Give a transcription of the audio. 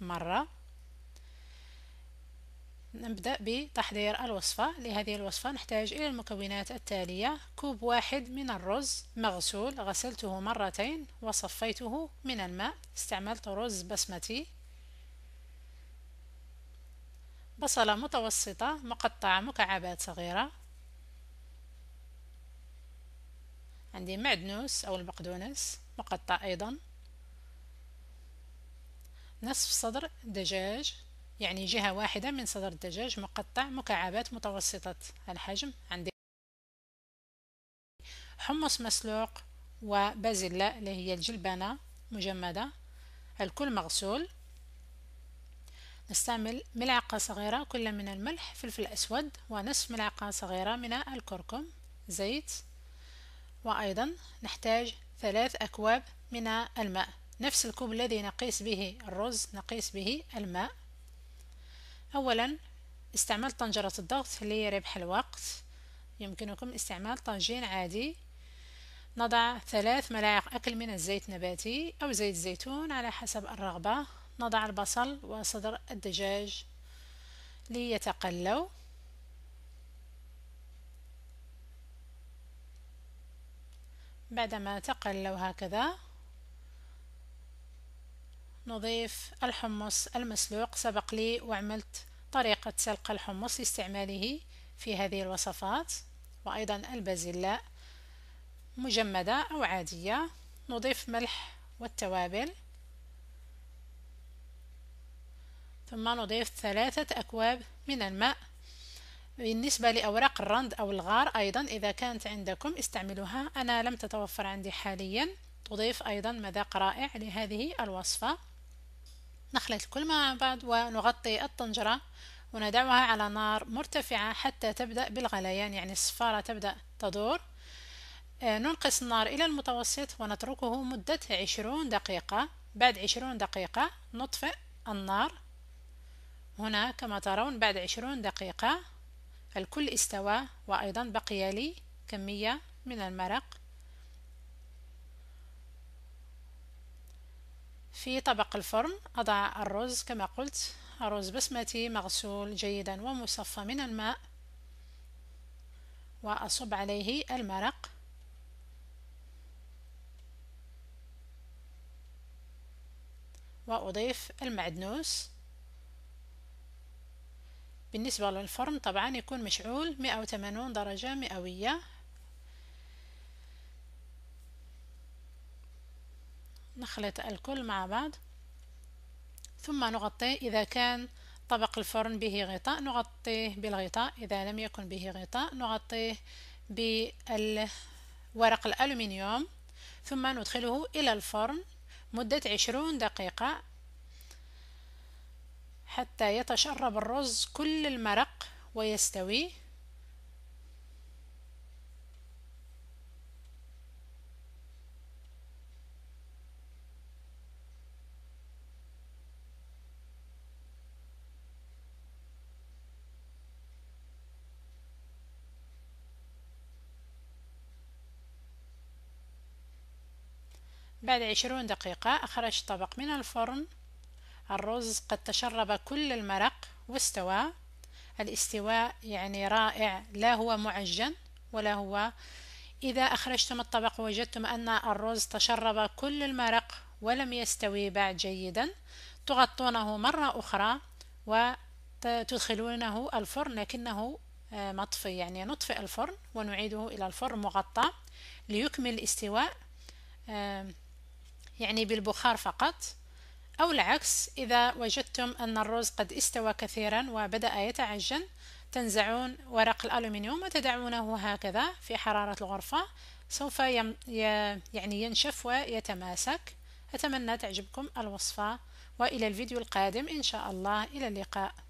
مرة نبدأ بتحضير الوصفة لهذه الوصفة نحتاج إلى المكونات التالية كوب واحد من الرز مغسول غسلته مرتين وصفيته من الماء استعملت رز بسمتي بصلة متوسطة مقطعة مكعبات صغيرة عندي معدنوس أو البقدونس مقطع أيضا نصف صدر دجاج يعني جهة واحدة من صدر الدجاج مقطع مكعبات متوسطة الحجم عندي حمص مسلوق وبازلاء اللي هي الجلبانة مجمدة الكل مغسول نستعمل ملعقة صغيرة كل من الملح فلفل أسود ونصف ملعقة صغيرة من الكركم زيت وأيضا نحتاج ثلاث أكواب من الماء نفس الكوب الذي نقيس به الرز نقيس به الماء أولا استعمال طنجرة الضغط لربح الوقت يمكنكم استعمال طاجين عادي نضع ثلاث ملاعق أكل من الزيت نباتي أو زيت الزيتون على حسب الرغبة نضع البصل وصدر الدجاج ليتقلوا بعدما تقلوا هكذا نضيف الحمص المسلوق سبق لي وعملت طريقة سلق الحمص لاستعماله في هذه الوصفات وأيضا البازلاء مجمدة أو عادية نضيف ملح والتوابل ثم نضيف ثلاثة أكواب من الماء بالنسبة لأوراق الرند أو الغار أيضا إذا كانت عندكم استعملوها أنا لم تتوفر عندي حاليا تضيف أيضا مذاق رائع لهذه الوصفة نخلط الكل مع بعض ونغطي الطنجرة وندعها على نار مرتفعة حتى تبدأ بالغليان يعني الصفارة تبدأ تدور آه، ننقص النار إلى المتوسط ونتركه مدة عشرون دقيقة بعد عشرون دقيقة نطفئ النار هنا كما ترون بعد عشرون دقيقة الكل استوى وأيضا بقي لي كمية من المرق في طبق الفرن أضع الرز كما قلت رز بسمتي مغسول جيدا ومصفى من الماء وأصب عليه المرق وأضيف المعدنوس بالنسبة للفرن طبعا يكون مشعول 180 درجة مئوية نخلط الكل مع بعض ثم نغطيه إذا كان طبق الفرن به غطاء نغطيه بالغطاء إذا لم يكن به غطاء نغطيه بالورق الألومنيوم ثم ندخله إلى الفرن مدة عشرون دقيقة حتى يتشرب الرز كل المرق ويستوي بعد عشرون دقيقة أخرج طبق من الفرن الرز قد تشرب كل المرق واستوى الاستواء يعني رائع لا هو معجن ولا هو إذا أخرجتم الطبق وجدتم أن الرز تشرب كل المرق ولم يستوي بعد جيدا تغطونه مرة أخرى وتدخلونه الفرن لكنه آه، مطفي يعني نطفئ الفرن ونعيده إلى الفرن مغطى ليكمل الاستواء يعني بالبخار فقط أو العكس إذا وجدتم أن الرز قد استوى كثيرا وبدأ يتعجن تنزعون ورق الألومنيوم وتدعونه هكذا في حرارة الغرفة سوف يم يعني ينشف ويتماسك أتمنى تعجبكم الوصفة وإلى الفيديو القادم إن شاء الله إلى اللقاء